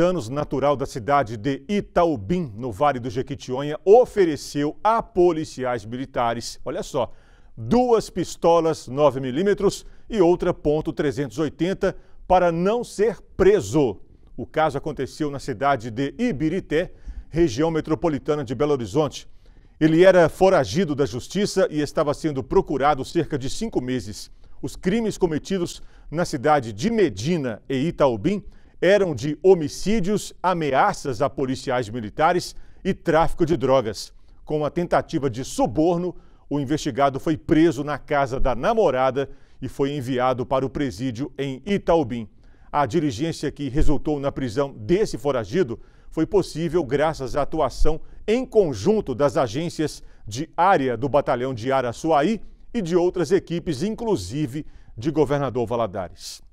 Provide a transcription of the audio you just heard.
anos, natural da cidade de Itaubim, no Vale do Jequitinhonha, ofereceu a policiais militares, olha só, duas pistolas 9mm e outra .380 para não ser preso. O caso aconteceu na cidade de Ibirité, região metropolitana de Belo Horizonte. Ele era foragido da justiça e estava sendo procurado cerca de cinco meses. Os crimes cometidos na cidade de Medina e Itaubim eram de homicídios, ameaças a policiais militares e tráfico de drogas. Com a tentativa de suborno, o investigado foi preso na casa da namorada e foi enviado para o presídio em Itaubim. A diligência que resultou na prisão desse foragido foi possível graças à atuação em conjunto das agências de área do batalhão de Araçuaí e de outras equipes, inclusive de governador Valadares.